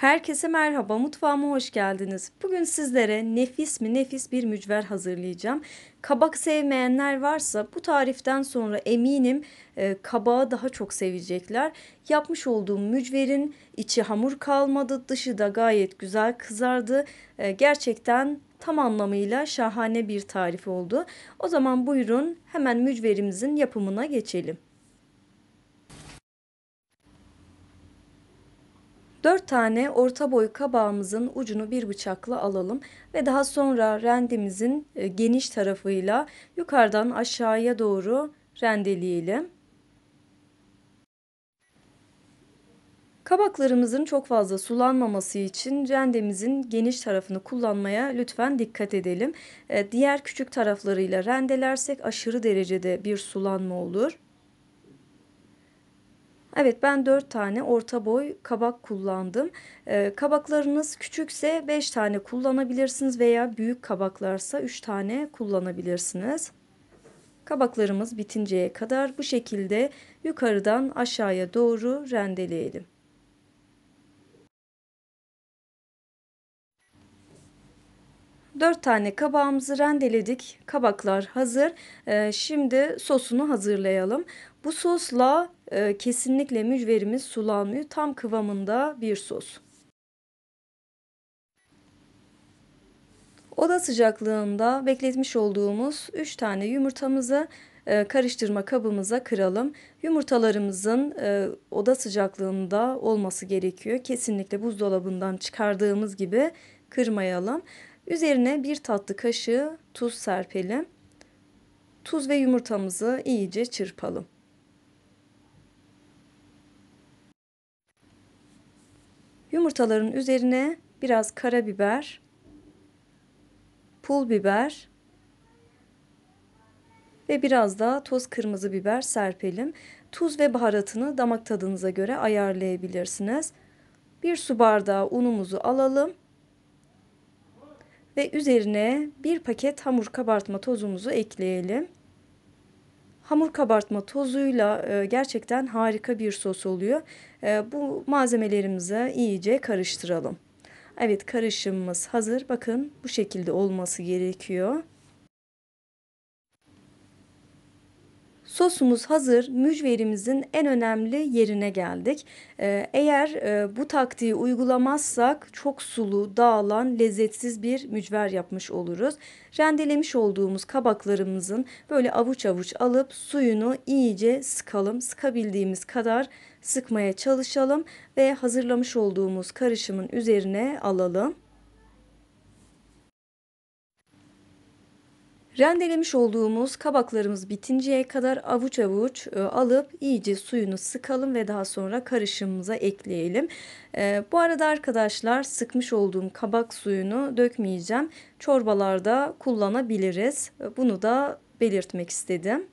Herkese merhaba, mutfağıma hoş geldiniz. Bugün sizlere nefis mi nefis bir mücver hazırlayacağım. Kabak sevmeyenler varsa bu tariften sonra eminim e, kabağı daha çok sevecekler. Yapmış olduğum mücverin içi hamur kalmadı, dışı da gayet güzel kızardı. E, gerçekten tam anlamıyla şahane bir tarif oldu. O zaman buyurun hemen mücverimizin yapımına geçelim. 4 tane orta boy kabağımızın ucunu bir bıçakla alalım ve daha sonra rendemizin e, geniş tarafıyla yukarıdan aşağıya doğru rendeleyelim. Kabaklarımızın çok fazla sulanmaması için rendemizin geniş tarafını kullanmaya lütfen dikkat edelim. E, diğer küçük taraflarıyla rendelersek aşırı derecede bir sulanma olur. Evet ben 4 tane orta boy kabak kullandım. Ee, kabaklarınız küçükse 5 tane kullanabilirsiniz veya büyük kabaklarsa 3 tane kullanabilirsiniz. Kabaklarımız bitinceye kadar bu şekilde yukarıdan aşağıya doğru rendeleyelim. Dört tane kabağımızı rendeledik. Kabaklar hazır. Ee, şimdi sosunu hazırlayalım. Bu sosla e, kesinlikle mücverimiz sulanmıyor. Tam kıvamında bir sos. Oda sıcaklığında bekletmiş olduğumuz 3 tane yumurtamızı e, karıştırma kabımıza kıralım. Yumurtalarımızın e, oda sıcaklığında olması gerekiyor. Kesinlikle buzdolabından çıkardığımız gibi kırmayalım. Üzerine bir tatlı kaşığı tuz serpelim. Tuz ve yumurtamızı iyice çırpalım. yumurtaların üzerine biraz karabiber, pul biber ve biraz da toz kırmızı biber serpelim. Tuz ve baharatını damak tadınıza göre ayarlayabilirsiniz. Bir su bardağı unumuzu alalım ve üzerine bir paket hamur kabartma tozumuzu ekleyelim. Hamur kabartma tozuyla e, gerçekten harika bir sos oluyor. E, bu malzemelerimizi iyice karıştıralım. Evet karışımımız hazır. Bakın bu şekilde olması gerekiyor. Sosumuz hazır, mücverimizin en önemli yerine geldik. Ee, eğer e, bu taktiği uygulamazsak çok sulu, dağılan, lezzetsiz bir mücver yapmış oluruz. Rendelemiş olduğumuz kabaklarımızın böyle avuç avuç alıp suyunu iyice sıkalım. Sıkabildiğimiz kadar sıkmaya çalışalım ve hazırlamış olduğumuz karışımın üzerine alalım. Rendelemiş olduğumuz kabaklarımız bitinceye kadar avuç avuç e, alıp iyice suyunu sıkalım ve daha sonra karışımımıza ekleyelim. E, bu arada arkadaşlar sıkmış olduğum kabak suyunu dökmeyeceğim. Çorbalarda kullanabiliriz. E, bunu da belirtmek istedim.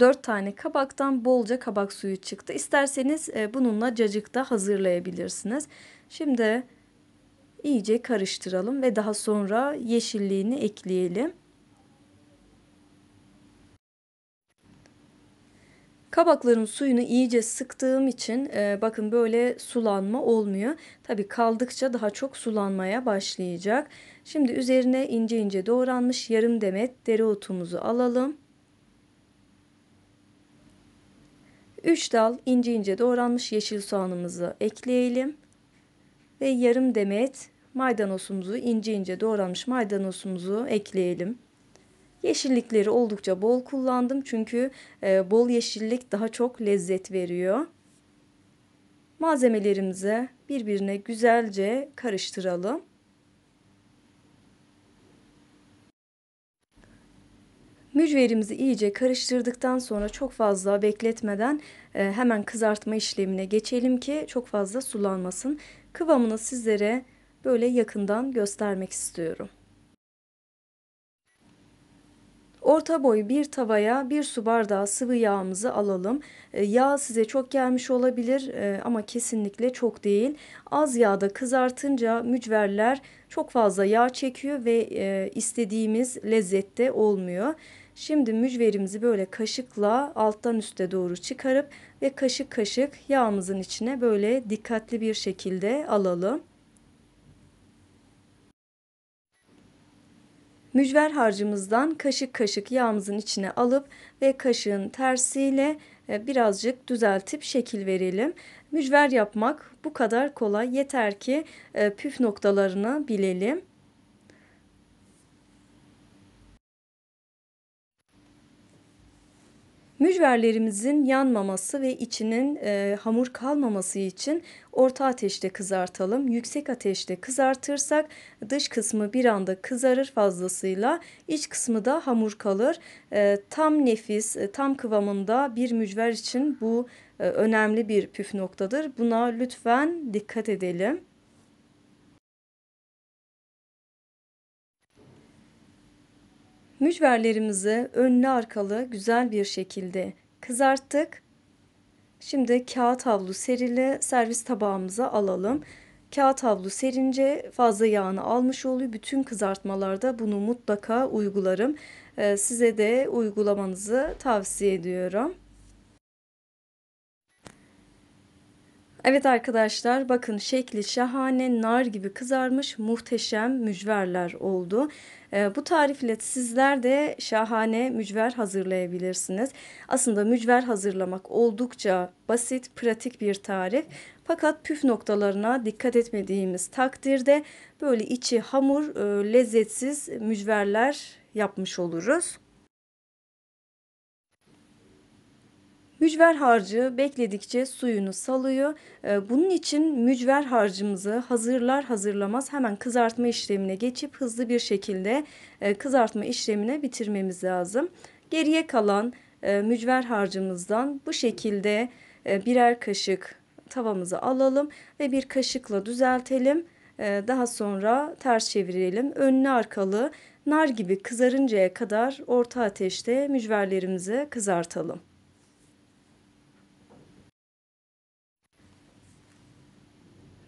Dört tane kabaktan bolca kabak suyu çıktı. İsterseniz bununla cacık da hazırlayabilirsiniz. Şimdi iyice karıştıralım ve daha sonra yeşilliğini ekleyelim. Kabakların suyunu iyice sıktığım için e, bakın böyle sulanma olmuyor. Tabi kaldıkça daha çok sulanmaya başlayacak. Şimdi üzerine ince ince doğranmış yarım demet dereotumuzu alalım. 3 dal ince ince doğranmış yeşil soğanımızı ekleyelim ve yarım demet maydanozumuzu ince ince doğranmış maydanozumuzu ekleyelim. Yeşillikleri oldukça bol kullandım çünkü e, bol yeşillik daha çok lezzet veriyor. Malzemelerimizi birbirine güzelce karıştıralım. Mücverimizi iyice karıştırdıktan sonra çok fazla bekletmeden e, hemen kızartma işlemine geçelim ki çok fazla sulanmasın kıvamını sizlere böyle yakından göstermek istiyorum. Orta boy bir tavaya bir su bardağı sıvı yağımızı alalım. E, yağ size çok gelmiş olabilir e, ama kesinlikle çok değil. Az yağda kızartınca mücverler çok fazla yağ çekiyor ve e, istediğimiz lezzette olmuyor. Şimdi mücverimizi böyle kaşıkla alttan üste doğru çıkarıp ve kaşık kaşık yağımızın içine böyle dikkatli bir şekilde alalım. Mücver harcımızdan kaşık kaşık yağımızın içine alıp ve kaşığın tersiyle e, birazcık düzeltip şekil verelim. Mücver yapmak bu kadar kolay yeter ki e, püf noktalarını bilelim. Mücverlerimizin yanmaması ve içinin e, hamur kalmaması için orta ateşte kızartalım. Yüksek ateşte kızartırsak dış kısmı bir anda kızarır fazlasıyla. iç kısmı da hamur kalır. E, tam nefis, e, tam kıvamında bir mücver için bu e, önemli bir püf noktadır. Buna lütfen dikkat edelim. Mücverlerimizi önlü arkalı güzel bir şekilde kızarttık. Şimdi kağıt havlu serili servis tabağımıza alalım. Kağıt havlu serince fazla yağını almış oluyor. Bütün kızartmalarda bunu mutlaka uygularım. Ee, size de uygulamanızı tavsiye ediyorum. Evet arkadaşlar bakın şekli şahane nar gibi kızarmış muhteşem mücverler oldu. E, bu tarifle sizler de şahane mücver hazırlayabilirsiniz. Aslında mücver hazırlamak oldukça basit, pratik bir tarif. Fakat püf noktalarına dikkat etmediğimiz takdirde böyle içi hamur, e, lezzetsiz mücverler yapmış oluruz. Mücver harcı bekledikçe suyunu salıyor. Ee, bunun için mücver harcımızı hazırlar hazırlamaz hemen kızartma işlemine geçip hızlı bir şekilde e, kızartma işlemine bitirmemiz lazım. Geriye kalan e, mücver harcımızdan bu şekilde e, birer kaşık tavamızı alalım ve bir kaşıkla düzeltelim. Daha sonra ters çevirelim. Önlü arkalı nar gibi kızarıncaya kadar orta ateşte mücverlerimizi kızartalım.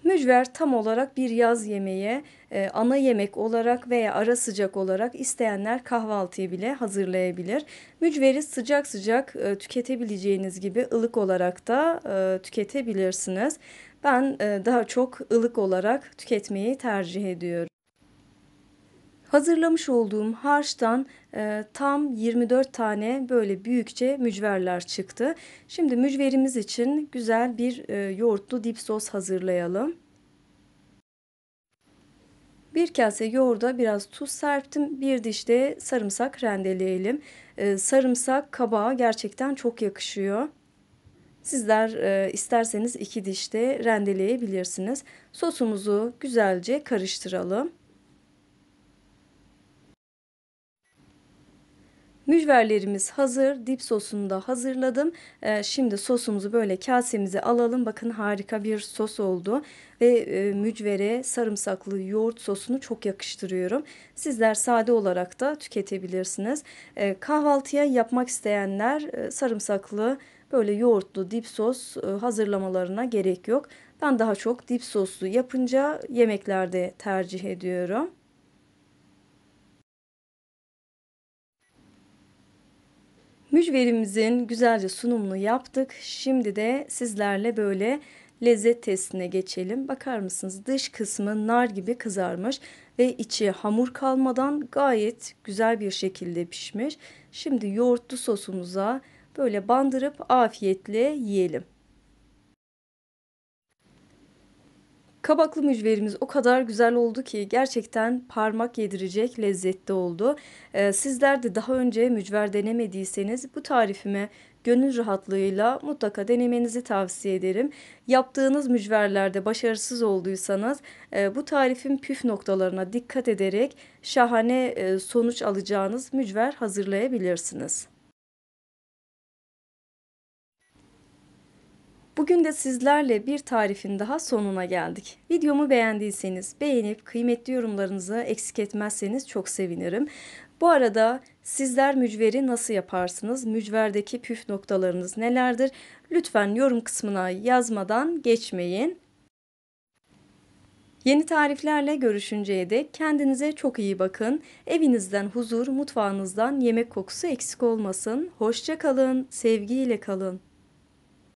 Mücver tam olarak bir yaz yemeği e, ana yemek olarak veya ara sıcak olarak isteyenler kahvaltıyı bile hazırlayabilir. Mücveri sıcak sıcak e, tüketebileceğiniz gibi ılık olarak da e, tüketebilirsiniz. Ben daha çok ılık olarak tüketmeyi tercih ediyorum. Hazırlamış olduğum harçtan e, tam 24 tane böyle büyükçe mücverler çıktı. Şimdi mücverimiz için güzel bir e, yoğurtlu dip sos hazırlayalım. Bir kase yoğurda biraz tuz serptim. Bir diş de sarımsak rendeleyelim. E, sarımsak kabağa gerçekten çok yakışıyor. Sizler e, isterseniz iki diş de rendeleyebilirsiniz. Sosumuzu güzelce karıştıralım. Mücverlerimiz hazır. Dip sosunu da hazırladım. Ee, şimdi sosumuzu böyle kasemize alalım. Bakın harika bir sos oldu. Ve e, mücvere sarımsaklı yoğurt sosunu çok yakıştırıyorum. Sizler sade olarak da tüketebilirsiniz. Ee, kahvaltıya yapmak isteyenler e, sarımsaklı böyle yoğurtlu dip sos e, hazırlamalarına gerek yok. Ben daha çok dip soslu yapınca yemeklerde tercih ediyorum. Mücverimizin güzelce sunumunu yaptık. Şimdi de sizlerle böyle lezzet testine geçelim. Bakar mısınız dış kısmı nar gibi kızarmış ve içi hamur kalmadan gayet güzel bir şekilde pişmiş. Şimdi yoğurtlu sosumuza böyle bandırıp afiyetle yiyelim. Kabaklı mücverimiz o kadar güzel oldu ki gerçekten parmak yedirecek lezzette oldu. Ee, sizler de daha önce mücver denemediyseniz bu tarifimi gönül rahatlığıyla mutlaka denemenizi tavsiye ederim. Yaptığınız mücverlerde başarısız olduysanız e, bu tarifin püf noktalarına dikkat ederek şahane e, sonuç alacağınız mücver hazırlayabilirsiniz. Bugün de sizlerle bir tarifin daha sonuna geldik. Videomu beğendiyseniz beğenip kıymetli yorumlarınızı eksik etmezseniz çok sevinirim. Bu arada sizler mücveri nasıl yaparsınız? Mücverdeki püf noktalarınız nelerdir? Lütfen yorum kısmına yazmadan geçmeyin. Yeni tariflerle görüşünceye dek kendinize çok iyi bakın. Evinizden huzur, mutfağınızdan yemek kokusu eksik olmasın. Hoşça kalın, sevgiyle kalın.